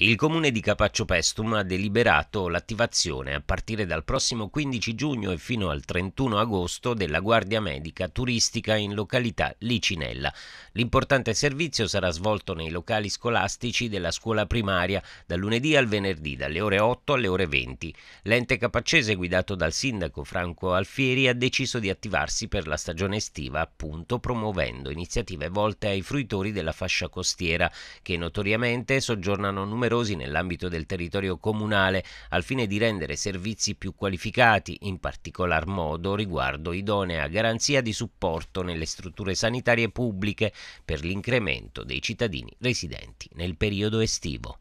Il comune di Capaccio Pestum ha deliberato l'attivazione a partire dal prossimo 15 giugno e fino al 31 agosto della Guardia Medica turistica in località Licinella. L'importante servizio sarà svolto nei locali scolastici della scuola primaria dal lunedì al venerdì dalle ore 8 alle ore 20. L'ente capaccese guidato dal sindaco Franco Alfieri ha deciso di attivarsi per la stagione estiva, appunto promuovendo iniziative volte ai fruitori della fascia costiera che notoriamente soggiornano numerosi numerosi nell'ambito del territorio comunale al fine di rendere servizi più qualificati, in particolar modo riguardo idonea garanzia di supporto nelle strutture sanitarie pubbliche per l'incremento dei cittadini residenti nel periodo estivo.